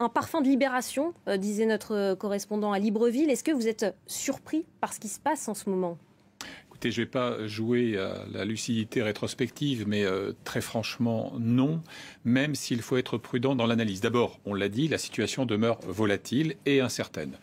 un parfum de libération, euh, disait notre euh, correspondant à Libreville. Est-ce que vous êtes surpris par ce qui se passe en ce moment Écoutez, je ne vais pas jouer à la lucidité rétrospective, mais euh, très franchement, non, même s'il faut être prudent dans l'analyse. D'abord, on l'a dit, la situation demeure volatile et incertaine.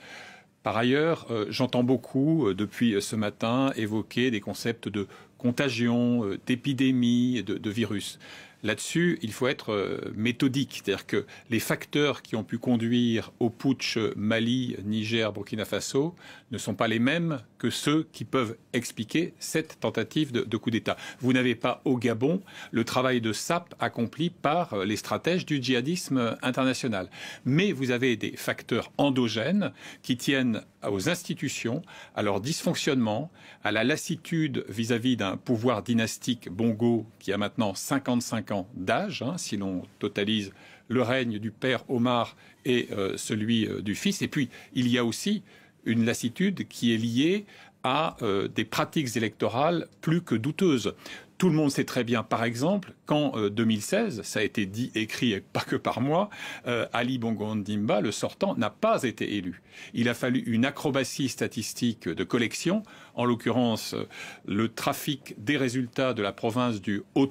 Par ailleurs, j'entends beaucoup, depuis ce matin, évoquer des concepts de contagion, d'épidémie, de virus. Là-dessus, il faut être euh, méthodique, c'est-à-dire que les facteurs qui ont pu conduire au putsch euh, Mali, Niger, Burkina Faso ne sont pas les mêmes que ceux qui peuvent expliquer cette tentative de, coup d'État. Vous n'avez pas au Gabon le travail de SAP accompli par euh, les stratèges du djihadisme international, mais vous avez des facteurs endogènes qui tiennent aux institutions, à leur dysfonctionnement, à la lassitude vis-à-vis d'un pouvoir dynastique bongo qui a maintenant 55 ans d'âge, hein, si l'on totalise le règne du père Omar et euh, celui euh, du fils. Et puis, il y a aussi une lassitude qui est liée à euh, des pratiques électorales plus que douteuses. Tout le monde sait très bien, par exemple, qu'en euh, 2016, ça a été dit, écrit, et pas que par moi, euh, Ali Bongo Ndimba, le sortant, n'a pas été élu. Il a fallu une acrobatie statistique de collection, en l'occurrence euh, le trafic des résultats de la province du haut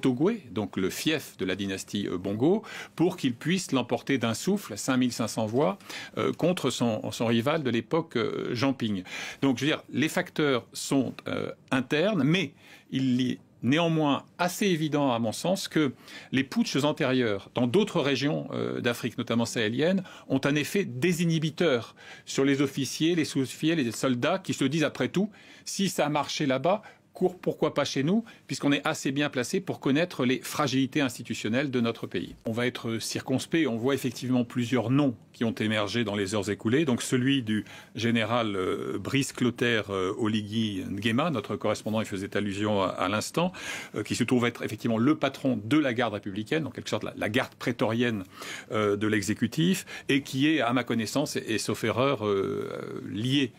donc le fief de la dynastie Bongo, pour qu'il puisse l'emporter d'un souffle, 5500 voix, contre son, rival de l'époque, Jean Ping. Donc, je veux dire, les facteurs sont internes, mais il y néanmoins assez évident, à mon sens, que les putschs antérieurs dans d'autres régions euh, d'Afrique, notamment sahélienne, ont un effet désinhibiteur sur les officiers, les sous-officiers, les soldats qui se disent après tout, si ça a marché là-bas, pourquoi pas chez nous, puisqu'on est assez bien placé pour connaître les fragilités institutionnelles de notre pays. On va être circonspect, on voit effectivement plusieurs noms qui ont émergé dans les heures écoulées, donc celui du général euh, Brice Clotaire euh, Oligui Nguema, notre correspondant il faisait allusion à, l'instant, euh, qui se trouve être effectivement le patron de la garde républicaine, en quelque sorte la, garde prétorienne de l'exécutif, et qui est, à ma connaissance, et, sauf erreur, lié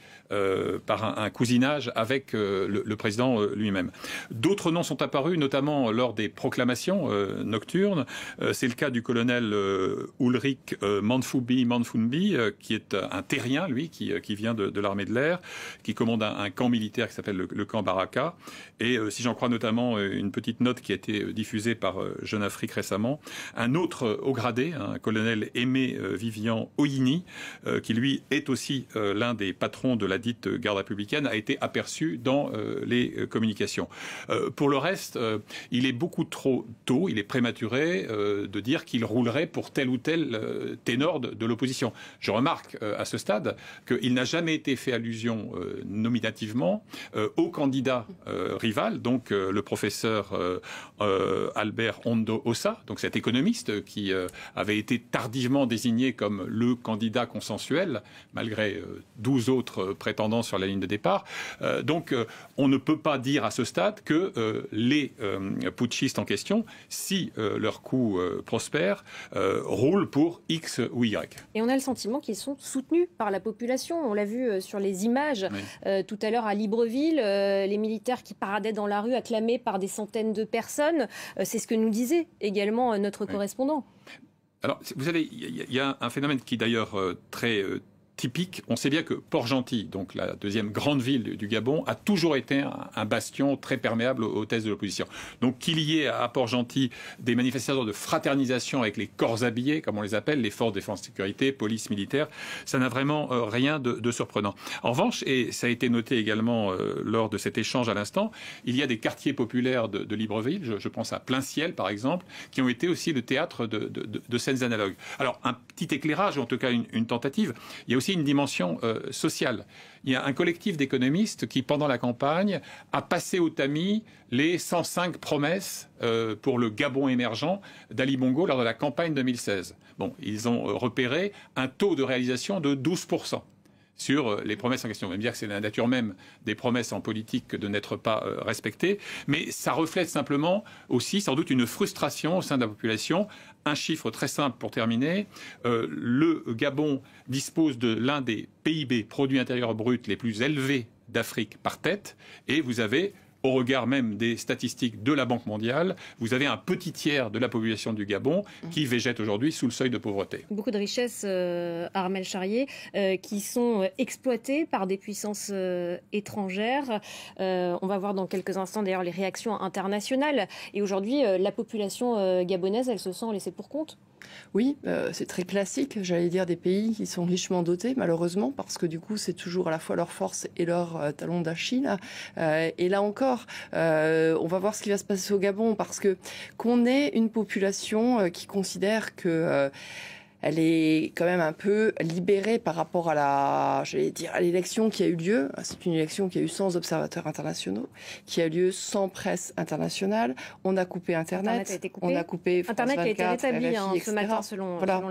par un, cousinage avec le, président lui-même. D'autres noms sont apparus, notamment lors des proclamations euh, nocturnes. Euh, c'est le cas du colonel euh, Ulrich Manfoubi Manfumbi, qui est un terrien, lui, qui, vient de, l'armée de l'air, qui commande un, camp militaire qui s'appelle le, camp Baraka. Et si j'en crois notamment une petite note qui a été diffusée par Jeune Afrique récemment, un autre haut gradé, un colonel Aimé Vivian Oini, qui lui est aussi l'un des patrons de la dite garde républicaine, a été aperçu dans les communication. Euh, pour le reste, euh, il est beaucoup trop tôt, il est prématuré euh, de dire qu'il roulerait pour tel ou tel ténor de, l'opposition. Je remarque à ce stade qu'il n'a jamais été fait allusion nominativement au candidat rival, donc le professeur Albert ondo Ossa, donc cet économiste qui avait été tardivement désigné comme le candidat consensuel, malgré 12 autres prétendants sur la ligne de départ. donc on ne peut pas dire à ce stade que euh, les euh, putschistes en question, si euh, leur coup prospère, roulent pour X ou Y. Et on a le sentiment qu'ils sont soutenus par la population. On l'a vu sur les images tout à l'heure à Libreville, les militaires qui paradaient dans la rue acclamés par des centaines de personnes. C'est ce que nous disait également notre correspondant. Alors, vous savez, il y, a un phénomène qui d'ailleurs très typique. On sait bien que Port-Gentil, donc la deuxième grande ville du Gabon, a toujours été un, bastion très perméable aux, thèses de l'opposition. Donc qu'il y ait à Port-Gentil des manifestations de fraternisation avec les corps habillés, comme on les appelle, les forces de défense et sécurité, police militaire, ça n'a vraiment euh, rien de, surprenant. En revanche, et ça a été noté également euh, lors de cet échange à l'instant, il y a des quartiers populaires de, Libreville, je, pense à Plein Ciel par exemple, qui ont été aussi le théâtre de, scènes analogues. Alors un petit éclairage, en tout cas une, tentative une dimension euh, sociale. Il y a un collectif d'économistes qui, pendant la campagne, a passé au tamis les 105 promesses euh, pour le Gabon émergent d'Ali Bongo lors de la campagne 2016. Bon, ils ont euh, repéré un taux de réalisation de 12 sur euh, les promesses en question. On va me dire que c'est la nature même des promesses en politique de n'être pas euh, respectées, mais ça reflète simplement aussi sans doute une frustration au sein de la population. Un chiffre très simple pour terminer, euh, le Gabon dispose de l'un des PIB, produits intérieurs bruts, les plus élevés d'Afrique par tête, et vous avez au regard même des statistiques de la Banque mondiale, vous avez un petit tiers de la population du Gabon qui mm. végète aujourd'hui sous le seuil de pauvreté. Beaucoup de richesses, euh, Armel Charrier, euh, qui sont euh, exploitées par des puissances étrangères. on va voir dans quelques instants d'ailleurs les réactions internationales. Et aujourd'hui, la population gabonaise, elle se sent laissée pour compte. Oui, euh, c'est très classique, j'allais dire, des pays qui sont richement dotés, malheureusement, parce que du coup, c'est toujours à la fois leur force et leur euh, talon d'Achille. Euh, et là encore, on va voir ce qui va se passer au Gabon, parce que qu'on est une population qui considère que elle est quand même un peu libérée par rapport à la, dire, à l'élection qui a eu lieu. C'est une élection qui a eu sans observateurs internationaux, qui a eu lieu sans presse internationale. On a coupé Internet, Internet a été coupé. on a coupé France Internet 24, qui a été rétabli hein, ce matin selon voilà,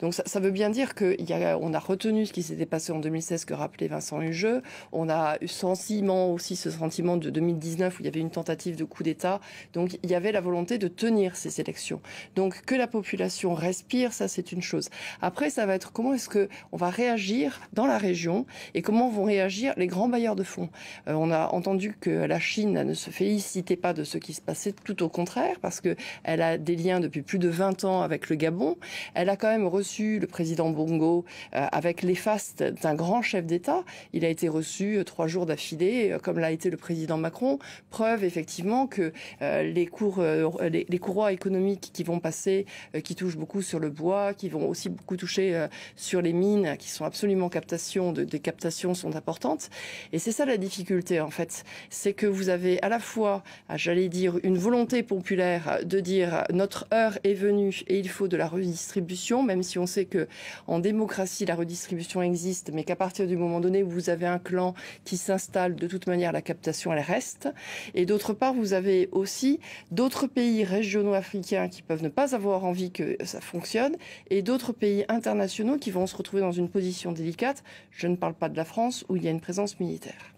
Donc ça, veut bien dire qu'on a, a retenu ce qui s'était passé en 2016 que rappelait Vincent Hugeux. On a eu sensiblement aussi ce sentiment de 2019 où il y avait une tentative de coup d'État. Donc il y avait la volonté de tenir ces élections. Donc que la population respire, ça c'est une chose. Après, ça va être comment est-ce que on va réagir dans la région et comment vont réagir les grands bailleurs de fonds. Euh, on a entendu que la Chine ne se félicitait pas de ce qui se passait, tout au contraire, parce que elle a des liens depuis plus de 20 ans avec le Gabon. Elle a quand même reçu le président Bongo euh, avec les fastes d'un grand chef d'État. Il a été reçu euh, trois jours d'affilée, comme l'a été le président Macron. Preuve effectivement que les cours, les, courroies économiques qui vont passer, qui touchent beaucoup sur le bois, qui vont aussi beaucoup toucher euh, sur les mines, qui sont absolument captation, des captations sont importantes. Et c'est ça la difficulté en fait, c'est que vous avez à la fois, ah, j'allais dire, une volonté populaire de dire notre heure est venue et il faut de la redistribution, même si on sait que en démocratie la redistribution existe, mais qu'à partir du moment donné où vous avez un clan qui s'installe, de toute manière la captation elle reste. Et d'autre part, vous avez aussi d'autres pays régionaux africains qui peuvent ne pas avoir envie que ça fonctionne et d'autres pays internationaux qui vont se retrouver dans une position délicate. Je ne parle pas de la France où il y a une présence militaire.